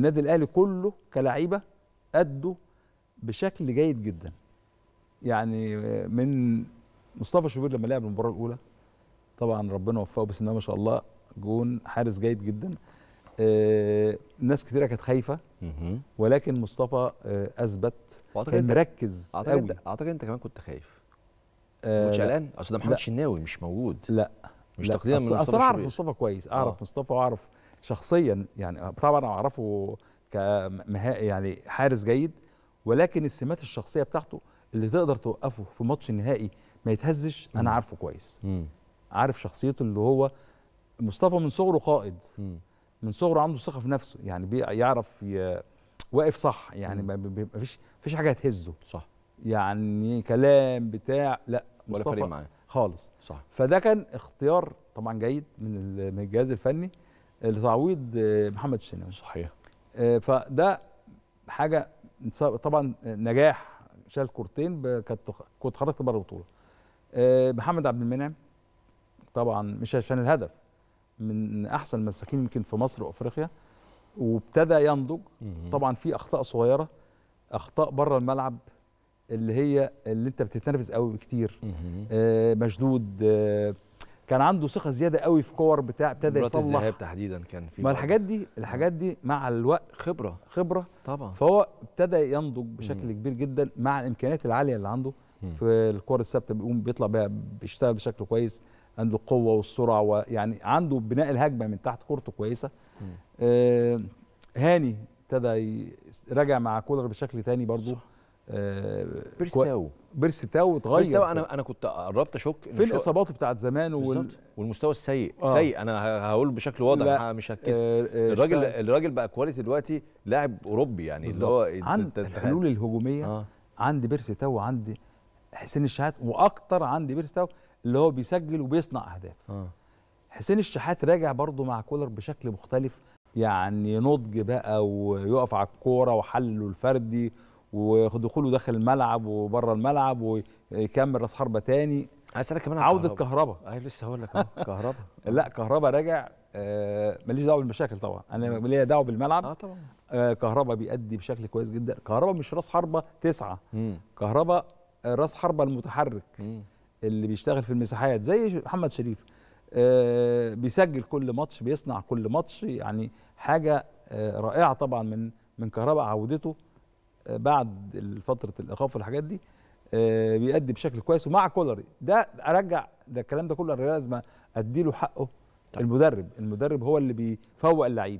النادي الاهلي كله كلعيبه ادوا بشكل جيد جدا يعني من مصطفى شوبير لما لعب المباراه الاولى طبعا ربنا وفقه بس ما شاء الله جون حارس جيد جدا آه ناس كثيره كانت خايفه ولكن مصطفى آه اثبت كان مركز اعتقد اعتقد انت كمان كنت خايف آه، مش قلقان اصل ده محمد شناوي مش موجود لا مش تقليلا من مصطفى آه. اعرف مصطفى كويس اعرف آه. مصطفى واعرف شخصيا يعني طبعا اعرفه كمها يعني حارس جيد ولكن السمات الشخصيه بتاعته اللي تقدر توقفه في ماتش النهائي ما يتهزش انا عارفه كويس مم. عارف شخصيته اللي هو مصطفى من صغره قائد مم. من صغره عنده ثقه في نفسه يعني بيعرف واقف صح يعني ما فيش فيش حاجه هتهزه صح يعني كلام بتاع لا ولا فريق معاه خالص صح فده كان اختيار طبعا جيد من الجهاز الفني لتعويض آه، محمد الشناوي صحيح آه، فده حاجه طبعا آه، نجاح شال كورتين كنت خرجت بره البطوله محمد عبد المنعم طبعا مش عشان الهدف من احسن المساكين يمكن في مصر وافريقيا وابتدى ينضج طبعا في اخطاء صغيره اخطاء بره الملعب اللي هي اللي انت بتتنرفز قوي كتير مشدود كان عنده ثقه زياده قوي في كور بتاع ابتدى يصلح الذهاب تحديدا كان في ما الحاجات دي الحاجات دي مع الوقت خبره خبره طبعا فهو ابتدى ينضج بشكل مم. كبير جدا مع الامكانيات العاليه اللي عنده مم. في الكور الثابته بيقوم بيطلع بيها بيشتغل بشكل كويس عنده القوه والسرعه ويعني عنده بناء الهجمه من تحت كورته كويسه آه هاني ابتدى رجع مع كولر بشكل تاني برضه آه، بيرستاو تاو اتغير تاو انا انا كنت قربت اشك في الاصابات بتاعت زمان وال... والمستوى السيء آه. سيء انا هقول بشكل واضح لا. مش آه، هتكسب آه الراجل آه. الراجل بقى كواليتي دلوقتي لاعب اوروبي يعني اللي هو عند الحلول الهجوميه آه. عند تاو وعند حسين الشحات واكتر عند تاو اللي هو بيسجل وبيصنع اهداف آه. حسين الشحات راجع برضه مع كولر بشكل مختلف يعني نضج بقى ويقف على الكوره وحله الفردي ودخوله داخل الملعب وبره الملعب ويكمل راس حربه تاني عايز اسالك كمان عوده كهربا ايوه لسه هقول لك كهربا لا كهربا راجع آه ماليش دعوه بالمشاكل طبعا انا ليا دعوه بالملعب اه طبعا آه بيأدي بشكل كويس جدا كهربا مش راس حربه تسعه مم. آه، راس حربه المتحرك مم. اللي بيشتغل في المساحات زي محمد شريف آه بيسجل كل ماتش بيصنع كل ماتش يعني حاجه آه رائعه طبعا من من كهرباء عودته بعد فتره الايقاف والحاجات دي آه، بيأدي بشكل كويس ومع كولري ده ارجع ده الكلام ده كله الريال لازم اديله حقه طيب. المدرب المدرب هو اللي بيفوق اللعيب